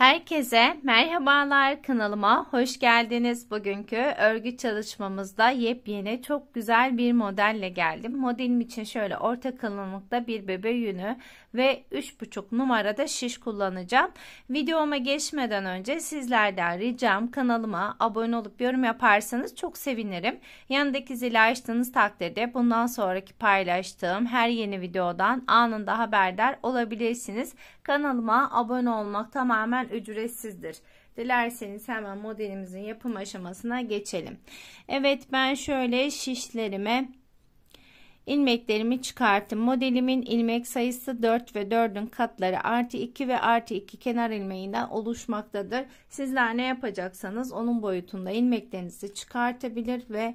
Herkese merhabalar kanalıma hoş geldiniz. Bugünkü örgü çalışmamızda yepyeni çok güzel bir modelle geldim. Modelim için şöyle orta kalınlıkta bir bebe yünü ve 3,5 numarada şiş kullanacağım. Videoma geçmeden önce sizlerden ricam kanalıma abone olup yorum yaparsanız çok sevinirim. Yanındaki zili açtığınız takdirde bundan sonraki paylaştığım her yeni videodan anında haberdar olabilirsiniz. Kanalıma abone olmak tamamen ücretsizdir. Dilerseniz hemen modelimizin yapım aşamasına geçelim. Evet ben şöyle şişlerime ilmeklerimi çıkarttım. Modelimin ilmek sayısı 4 ve 4'ün katları artı 2 ve artı 2 kenar ilmeğinden oluşmaktadır. Sizler ne yapacaksanız onun boyutunda ilmeklerinizi çıkartabilir ve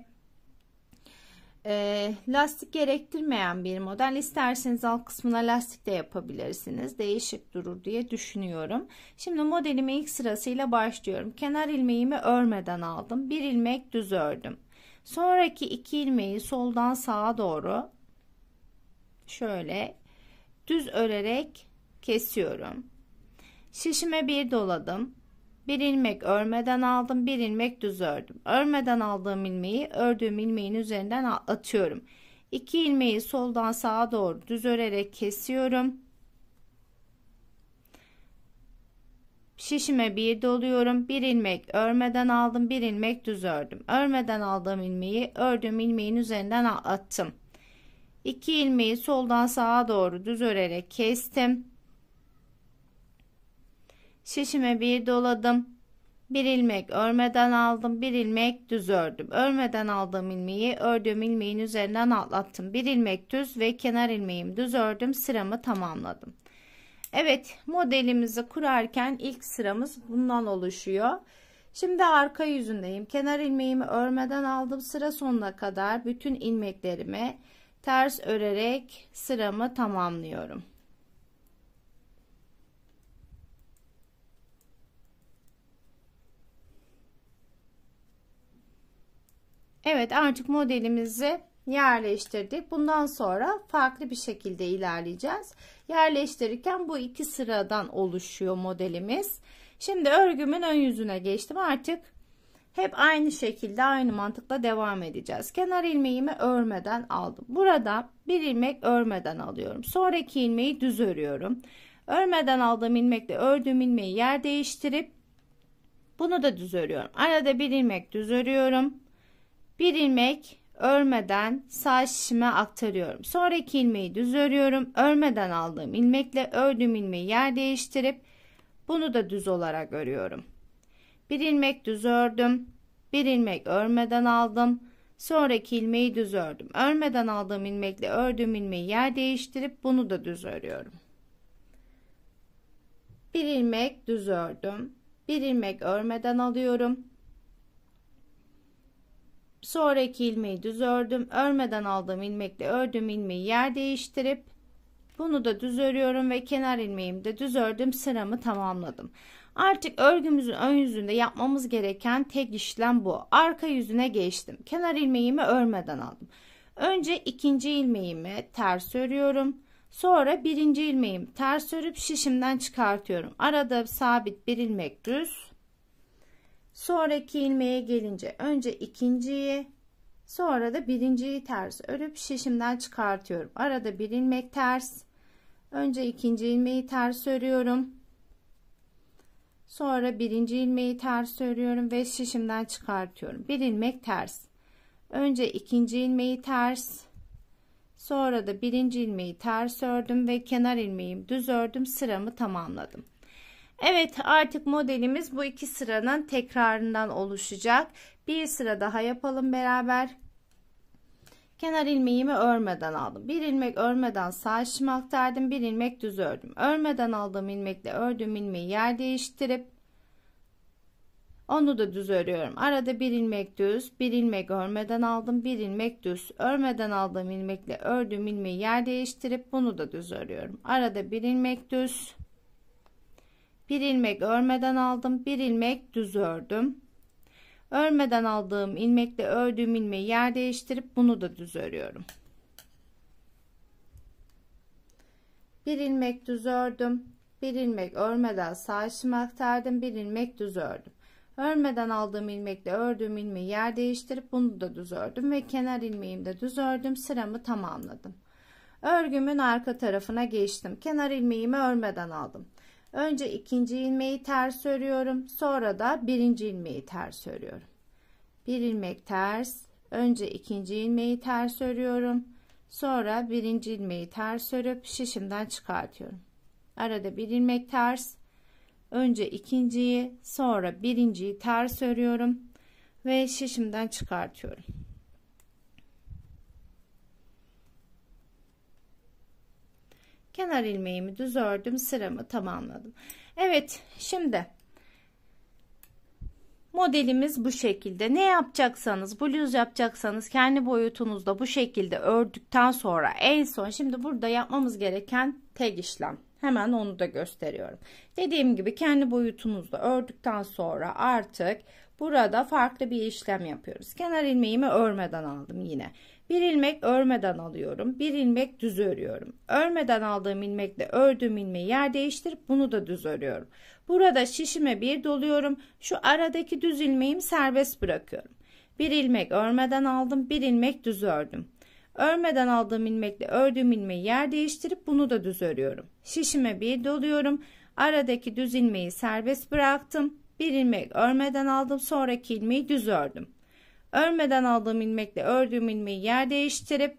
e, lastik gerektirmeyen bir model. isterseniz alt kısmına lastik de yapabilirsiniz. Değişik durur diye düşünüyorum. Şimdi modelimi ilk sırasıyla başlıyorum. Kenar ilmeğimi örmeden aldım. Bir ilmek düz ördüm. Sonraki iki ilmeği soldan sağa doğru şöyle düz örerek kesiyorum. Şişime bir doladım. Bir ilmek örmeden aldım, bir ilmek düz ördüm. Örmeden aldığım ilmeği ördüğüm ilmeğin üzerinden atıyorum. İki ilmeği soldan sağa doğru düz örerek kesiyorum. Şişime bir doluyorum. Bir ilmek örmeden aldım, bir ilmek düz ördüm. Örmeden aldığım ilmeği ördüğüm ilmeğin üzerinden attım. İki ilmeği soldan sağa doğru düz örerek kestim. Şişime bir doladım. Bir ilmek örmeden aldım, bir ilmek düz ördüm. Örmeden aldığım ilmeği ördüğüm ilmeğin üzerinden atlattım. Bir ilmek düz ve kenar ilmeğim düz ördüm. Sıramı tamamladım. Evet, modelimizi kurarken ilk sıramız bundan oluşuyor. Şimdi arka yüzündeyim. Kenar ilmeğimi örmeden aldım. Sıra sonuna kadar bütün ilmeklerimi ters örerek sıramı tamamlıyorum. Evet artık modelimizi yerleştirdik. Bundan sonra farklı bir şekilde ilerleyeceğiz. Yerleştirirken bu iki sıradan oluşuyor modelimiz. Şimdi örgümün ön yüzüne geçtim. Artık hep aynı şekilde aynı mantıkla devam edeceğiz. Kenar ilmeğimi örmeden aldım. Burada bir ilmek örmeden alıyorum. Sonraki ilmeği düz örüyorum. Örmeden aldığım ilmekle ördüğüm ilmeği yer değiştirip bunu da düz örüyorum. Arada bir ilmek düz örüyorum. Bir ilmek örmeden sağ şişime aktarıyorum. Sonraki ilmeği düz örüyorum. Örmeden aldığım ilmekle ördüğüm ilmeği yer değiştirip bunu da düz olarak örüyorum. Bir ilmek düz ördüm. Bir ilmek örmeden aldım. Sonraki ilmeği düz ördüm. Örmeden aldığım ilmekle ördüğüm ilmeği yer değiştirip bunu da düz örüyorum. Bir ilmek düz ördüm. Bir ilmek örmeden alıyorum sonraki ilmeği düz ördüm örmeden aldığım ilmekle ördüğüm ilmeği yer değiştirip bunu da düz örüyorum ve kenar ilmeğimi de düz ördüm sıramı tamamladım artık örgümüzün ön yüzünde yapmamız gereken tek işlem bu arka yüzüne geçtim kenar ilmeğimi örmeden aldım önce ikinci ilmeğimi ters örüyorum sonra birinci ilmeğimi ters örüp şişimden çıkartıyorum arada sabit bir ilmek düz Sonraki ilmeğe gelince önce ikinciyi sonra da birinciyi ters örüp şişimden çıkartıyorum. Arada bir ilmek ters. Önce ikinci ilmeği ters örüyorum. Sonra birinci ilmeği ters örüyorum ve şişimden çıkartıyorum. Bir ilmek ters. Önce ikinci ilmeği ters. Sonra da birinci ilmeği ters ördüm ve kenar ilmeğim düz ördüm. Sıramı tamamladım. Evet artık modelimiz bu iki sıranın tekrarından oluşacak. Bir sıra daha yapalım beraber. Kenar ilmeğimi örmeden aldım. Bir ilmek örmeden sağ şişimi aktardım. Bir ilmek düz ördüm. Örmeden aldığım ilmekle ördüğüm ilmeği yer değiştirip onu da düz örüyorum. Arada bir ilmek düz, bir ilmek örmeden aldım, bir ilmek düz. Örmeden aldığım ilmekle ördüğüm ilmeği yer değiştirip bunu da düz örüyorum. Arada bir ilmek düz bir ilmek örmeden aldım bir ilmek düz ördüm örmeden aldığım ilmekle ördüğüm ilmeği yer değiştirip bunu da düz örüyorum bir ilmek düz ördüm bir ilmek örmeden sağ işimi aktardım bir ilmek düz ördüm örmeden aldığım ilmekle ördüğüm ilmeği yer değiştirip bunu da düz ördüm ve kenar ilmeğimi de düz ördüm sıramı tamamladım örgümün arka tarafına geçtim kenar ilmeğimi örmeden aldım Önce ikinci ilmeği ters örüyorum. Sonra da birinci ilmeği ters örüyorum. Bir ilmek ters. Önce ikinci ilmeği ters örüyorum. Sonra birinci ilmeği ters örüp şişimden çıkartıyorum. Arada bir ilmek ters. Önce ikinciyi sonra birinciyi ters örüyorum ve şişimden çıkartıyorum. kenar ilmeğimi düz ördüm sıramı tamamladım Evet şimdi modelimiz bu şekilde ne yapacaksanız bluz yapacaksanız kendi boyutunuzda bu şekilde ördükten sonra en son şimdi burada yapmamız gereken tek işlem hemen onu da gösteriyorum dediğim gibi kendi boyutunuzda ördükten sonra artık Burada farklı bir işlem yapıyoruz. Kenar ilmeğimi örmeden aldım yine. Bir ilmek örmeden alıyorum. Bir ilmek düz örüyorum. Örmeden aldığım ilmekle ördüğüm ilmeği yer değiştirip bunu da düz örüyorum. Burada şişime bir doluyorum. Şu aradaki düz ilmeğimi serbest bırakıyorum. Bir ilmek örmeden aldım. Bir ilmek düz ördüm. Örmeden aldığım ilmekle ördüğüm ilmeği yer değiştirip bunu da düz örüyorum. Şişime bir doluyorum. Aradaki düz ilmeği serbest bıraktım. Bir ilmek örmeden aldım sonraki ilmeği düz ördüm. Örmeden aldığım ilmekle ördüğüm ilmeği yer değiştirip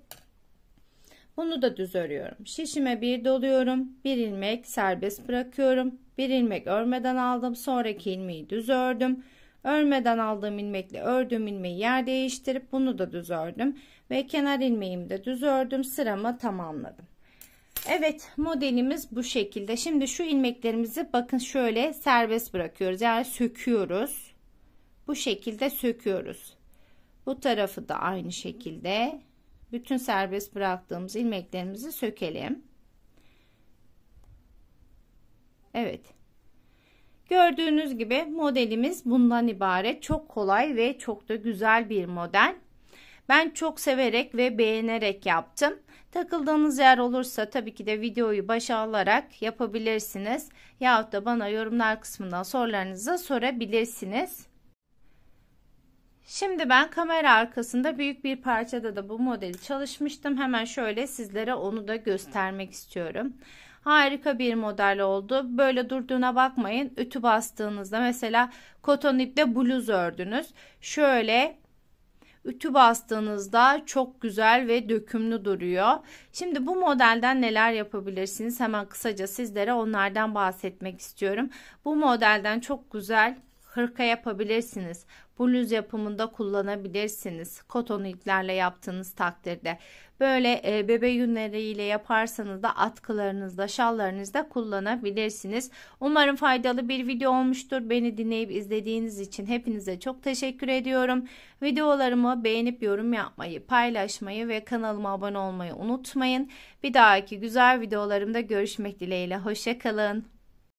bunu da düz örüyorum. Şişime bir doluyorum. Bir ilmek serbest bırakıyorum. Bir ilmek örmeden aldım. Sonraki ilmeği düz ördüm. Örmeden aldığım ilmekle ördüğüm ilmeği yer değiştirip bunu da düz ördüm. Ve kenar ilmeğimi de düz ördüm. Sıramı tamamladım. Evet modelimiz bu şekilde. Şimdi şu ilmeklerimizi bakın şöyle serbest bırakıyoruz. Yani söküyoruz. Bu şekilde söküyoruz. Bu tarafı da aynı şekilde. Bütün serbest bıraktığımız ilmeklerimizi sökelim. Evet. Gördüğünüz gibi modelimiz bundan ibaret. Çok kolay ve çok da güzel bir model. Ben çok severek ve beğenerek yaptım. Takıldığınız yer olursa tabii ki de videoyu başa alarak yapabilirsiniz. Yahut da bana yorumlar kısmından sorularınızı sorabilirsiniz. Şimdi ben kamera arkasında büyük bir parçada da bu modeli çalışmıştım. Hemen şöyle sizlere onu da göstermek istiyorum. Harika bir model oldu. Böyle durduğuna bakmayın. Ütü bastığınızda mesela koton iple bluz ördünüz. Şöyle Ütü bastığınızda çok güzel ve dökümlü duruyor. Şimdi bu modelden neler yapabilirsiniz? Hemen kısaca sizlere onlardan bahsetmek istiyorum. Bu modelden çok güzel hırka yapabilirsiniz. Bluz yapımında kullanabilirsiniz. Koton iplerle yaptığınız takdirde. Böyle e, bebe yünleriyle yaparsanız da atkılarınızda, şallarınızda kullanabilirsiniz. Umarım faydalı bir video olmuştur. Beni dinleyip izlediğiniz için hepinize çok teşekkür ediyorum. Videolarımı beğenip yorum yapmayı, paylaşmayı ve kanalıma abone olmayı unutmayın. Bir dahaki güzel videolarımda görüşmek dileğiyle. Hoşçakalın.